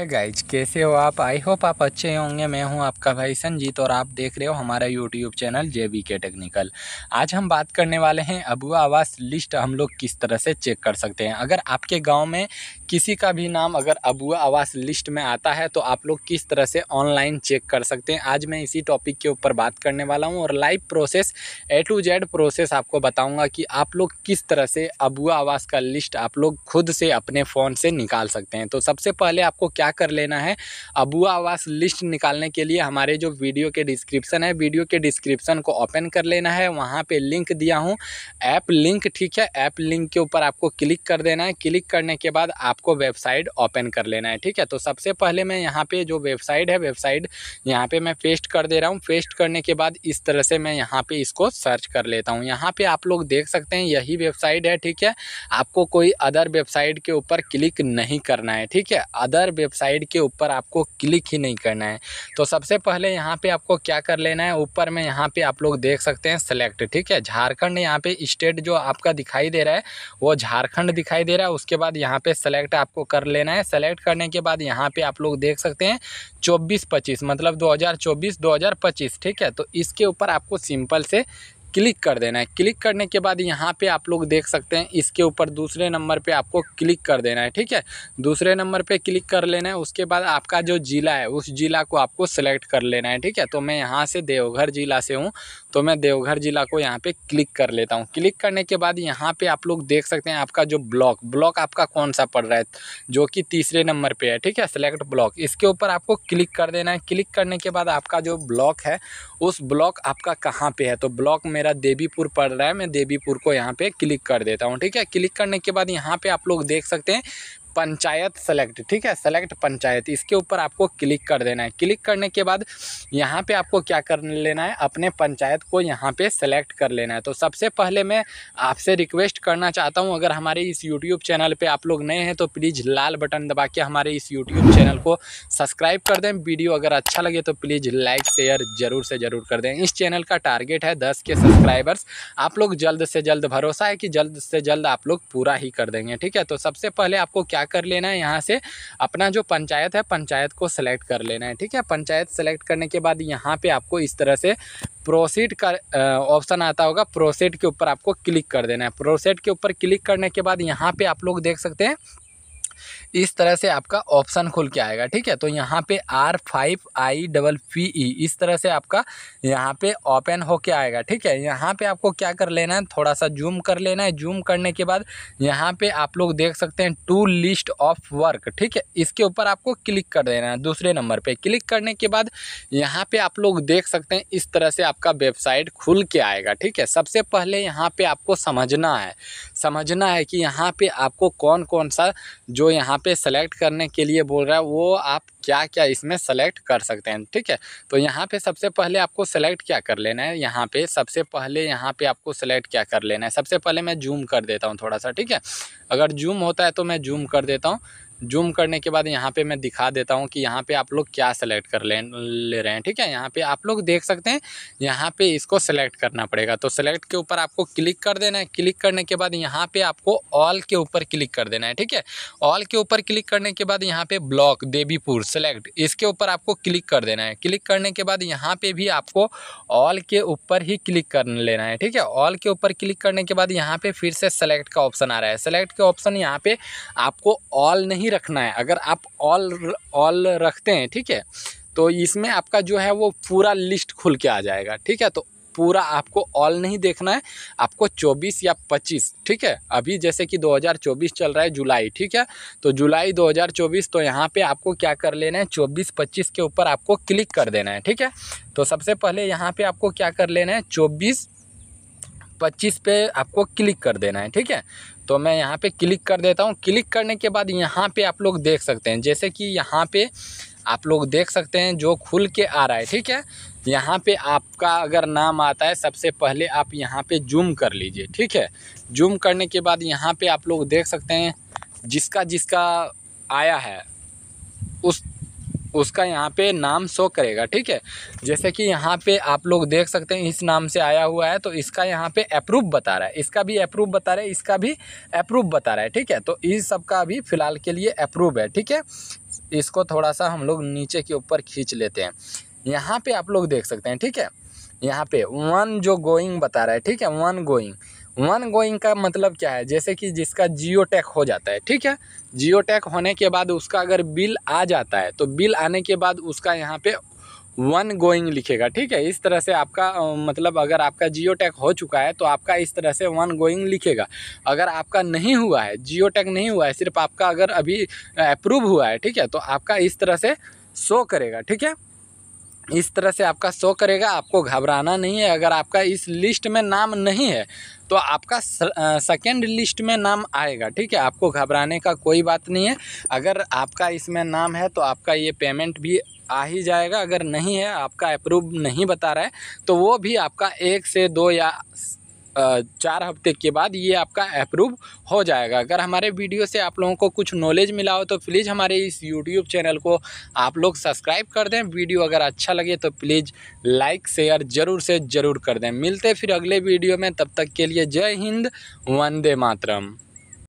है गाइज कैसे हो आप आई होप आप अच्छे होंगे मैं हूं आपका भाई संजीत और आप देख रहे हो हमारा यूट्यूब चैनल जे के टेक्निकल आज हम बात करने वाले हैं अबुआ आवास लिस्ट हम लोग किस तरह से चेक कर सकते हैं अगर आपके गांव में किसी का भी नाम अगर अबुआ आवास लिस्ट में आता है तो आप लोग किस तरह से ऑनलाइन चेक कर सकते हैं आज मैं इसी टॉपिक के ऊपर बात करने वाला हूं और live process A to Z process आपको बताऊंगा कि आप लोग किस तरह से अबुआ आवास का लिस्ट आप लोग खुद से अपने फ़ोन से निकाल सकते हैं तो सबसे पहले आपको क्या कर लेना है अबुआ आवास लिस्ट निकालने के लिए हमारे जो वीडियो के डिस्क्रिप्सन है वीडियो के डिस्क्रिप्सन को ओपन कर लेना है वहाँ पर लिंक दिया हूँ ऐप लिंक ठीक है ऐप लिंक के ऊपर आपको क्लिक कर देना है क्लिक करने के बाद आप आपको वेबसाइट ओपन कर लेना है ठीक है तो सबसे पहले मैं यहाँ पे जो वेबसाइट है वेबसाइट यहाँ पे मैं पेस्ट कर दे रहा हूँ पेस्ट करने के बाद इस तरह से मैं यहाँ पे इसको सर्च कर लेता हूँ यहाँ पे आप लोग देख सकते हैं यही वेबसाइट है ठीक है आपको कोई अदर वेबसाइट के ऊपर क्लिक नहीं करना है ठीक है अदर वेबसाइट के ऊपर आपको क्लिक ही नहीं करना है तो सबसे पहले यहाँ पे आपको क्या कर लेना है ऊपर में यहाँ पे आप लोग देख सकते हैं सेलेक्ट ठीक है झारखंड यहाँ पे स्टेट जो आपका दिखाई दे रहा है वो झारखंड दिखाई दे रहा है उसके बाद यहाँ पे सेलेक्ट सेलेक्ट आपको कर लेना है सेलेक्ट करने के बाद यहाँ पे आप लोग देख सकते हैं 24-25 मतलब 2024-2025 ठीक है तो इसके ऊपर आपको सिंपल से क्लिक कर देना है क्लिक करने के बाद यहाँ पे आप लोग देख सकते हैं इसके ऊपर दूसरे नंबर पे आपको क्लिक कर देना है ठीक है दूसरे नंबर पे क्लिक कर लेना है उसके बाद आपका जो ज़िला है उस ज़िला को आपको सेलेक्ट कर लेना है ठीक है तो मैं यहाँ से देवघर ज़िला से हूँ तो मैं देवघर ज़िला को यहाँ पर क्लिक कर लेता हूँ क्लिक करने के बाद यहाँ पर आप लोग देख सकते हैं आपका जो ब्लॉक ब्लॉक आपका कौन सा पड़ रहा है जो कि तीसरे नंबर पर है ठीक है सेलेक्ट ब्लॉक इसके ऊपर आपको क्लिक कर देना है क्लिक करने के बाद आपका जो ब्लॉक है उस ब्लॉक आपका कहाँ पे है तो ब्लॉक मेरा देवीपुर पड़ रहा है मैं देवीपुर को यहाँ पे क्लिक कर देता हूँ ठीक है क्लिक करने के बाद यहाँ पे आप लोग देख सकते हैं पंचायत सेलेक्ट ठीक है सेलेक्ट पंचायत इसके ऊपर आपको क्लिक कर देना है क्लिक करने के बाद यहाँ पे आपको क्या कर लेना है अपने पंचायत को यहाँ पे सेलेक्ट कर लेना है तो सबसे पहले मैं आपसे रिक्वेस्ट करना चाहता हूँ अगर हमारे इस यूट्यूब चैनल पर आप लोग नए हैं तो प्लीज़ लाल बटन दबा के हमारे इस यूट्यूब चैनल को सब्सक्राइब कर दें वीडियो अगर अच्छा लगे तो प्लीज़ लाइक शेयर ज़रूर से ज़रूर कर दें इस चैनल का टारगेट है दस के सब्सक्राइबर्स आप लोग जल्द से जल्द भरोसा है कि जल्द से जल्द आप लोग पूरा ही कर देंगे ठीक है तो सबसे पहले आपको क्या कर लेना है यहाँ से अपना जो पंचायत है पंचायत को सेलेक्ट कर लेना है ठीक है पंचायत सेलेक्ट करने के बाद यहाँ पे आपको इस तरह से प्रोसीड का ऑप्शन आता होगा प्रोसीड के ऊपर आपको क्लिक कर देना है प्रोसीड के ऊपर क्लिक करने के बाद यहाँ पे आप लोग देख सकते हैं इस तरह से आपका ऑप्शन खुल के आएगा ठीक है तो यहाँ पे R five I double P E इस तरह से आपका यहाँ पे ओपन हो के आएगा ठीक है यहाँ पे आपको क्या कर लेना है थोड़ा सा जूम कर लेना है जूम करने के बाद यहाँ पे आप लोग देख सकते हैं टू लिस्ट ऑफ वर्क ठीक है इसके ऊपर आपको क्लिक कर देना है दूसरे नंबर पर क्लिक करने के बाद यहाँ पर आप लोग देख सकते हैं इस तरह से आपका वेबसाइट खुल के आएगा ठीक है सबसे पहले यहाँ पर आपको समझना है समझना है कि यहाँ पर आपको कौन कौन सा जो यहाँ पे सेलेक्ट करने के लिए बोल रहा है वो आप क्या क्या इसमें सेलेक्ट कर सकते हैं ठीक है तो यहाँ पे सबसे पहले आपको सेलेक्ट क्या कर लेना है यहाँ पे सबसे पहले यहाँ पे आपको सेलेक्ट क्या कर लेना है सबसे पहले मैं जूम कर देता हूँ थोड़ा सा ठीक है अगर जूम होता है तो मैं जूम कर देता हूँ जूम करने के बाद यहाँ पे मैं दिखा देता हूँ कि यहाँ पे आप लोग क्या सेलेक्ट कर ले ले रहे हैं ठीक है यहाँ पे आप लोग देख सकते हैं यहाँ पे इसको सेलेक्ट करना पड़ेगा तो सेलेक्ट के ऊपर आपको क्लिक कर देना है क्लिक करने के बाद यहाँ पे आपको ऑल के ऊपर क्लिक कर देना है ठीक है ऑल के ऊपर क्लिक करने के बाद यहाँ पे ब्लॉक देवीपुर सेलेक्ट इसके ऊपर आपको क्लिक कर देना है क्लिक करने के बाद यहाँ पे भी आपको ऑल के ऊपर ही क्लिक कर लेना है ठीक है ऑल के ऊपर क्लिक करने के बाद यहाँ पे फिर से सेलेक्ट का ऑप्शन आ रहा है सेलेक्ट के ऑप्शन यहाँ पे आपको ऑल नहीं नहीं रखना है अगर आप ऑल ऑल रखते हैं ठीक है तो इसमें आपका जो है वो पूरा लिस्ट खुल के आ जाएगा ठीक है तो पूरा आपको ऑल नहीं देखना है आपको 24 या 25 ठीक है अभी जैसे कि 2024 चल रहा है जुलाई ठीक है तो जुलाई 2024 तो यहाँ पे आपको क्या कर लेना है 24 25 के ऊपर आपको क्लिक कर देना है ठीक है तो सबसे पहले यहाँ पे आपको क्या कर लेना है 24 पच्चीस पे आपको क्लिक कर देना है ठीक है तो मैं यहाँ पे क्लिक कर देता हूँ क्लिक करने के बाद यहाँ पे आप लोग देख सकते हैं जैसे कि यहाँ पे आप लोग देख सकते हैं जो खुल के आ रहा है ठीक है यहाँ पे आपका अगर नाम आता है सबसे पहले आप यहाँ पे जूम कर लीजिए ठीक है जूम करने के बाद यहाँ पे आप लोग देख सकते हैं जिसका जिसका आया है उस उसका यहाँ पे नाम शो करेगा ठीक है जैसे कि यहाँ पे आप लोग देख सकते हैं इस नाम से आया हुआ है तो इसका यहाँ पे अप्रूव बता रहा है इसका भी अप्रूव बता रहा है इसका भी अप्रूव बता रहा है ठीक है तो इस सब का अभी फ़िलहाल के लिए अप्रूव है ठीक है इसको थोड़ा सा हम लोग नीचे के ऊपर खींच लेते हैं यहाँ पर आप लोग देख सकते हैं ठीक है यहाँ पे वन जो गोइंग बता रहा है ठीक है वन गोइंग वन गोइंग का मतलब क्या है जैसे कि जिसका जियो टैक हो जाता है ठीक है जियो टैक होने के बाद उसका अगर बिल आ जाता है तो बिल आने के बाद उसका यहाँ पे वन गोइंग लिखेगा ठीक है इस तरह से आपका मतलब अगर आपका जियो टैक हो चुका है तो आपका इस तरह से वन गोइंग लिखेगा अगर आपका नहीं हुआ है जियो टैक नहीं हुआ है सिर्फ आपका अगर अभी अप्रूव हुआ है ठीक है तो आपका इस तरह से शो करेगा ठीक है इस तरह से आपका शो करेगा आपको घबराना नहीं है अगर आपका इस लिस्ट में नाम नहीं है तो आपका सेकेंड लिस्ट में नाम आएगा ठीक है आपको घबराने का कोई बात नहीं है अगर आपका इसमें नाम है तो आपका ये पेमेंट भी आ ही जाएगा अगर नहीं है आपका अप्रूव नहीं बता रहा है तो वो भी आपका एक से दो या चार हफ्ते के बाद ये आपका अप्रूव हो जाएगा अगर हमारे वीडियो से आप लोगों को कुछ नॉलेज मिला हो तो प्लीज़ हमारे इस यूट्यूब चैनल को आप लोग सब्सक्राइब कर दें वीडियो अगर अच्छा लगे तो प्लीज़ लाइक शेयर ज़रूर से ज़रूर कर दें मिलते फिर अगले वीडियो में तब तक के लिए जय हिंद वंदे मातरम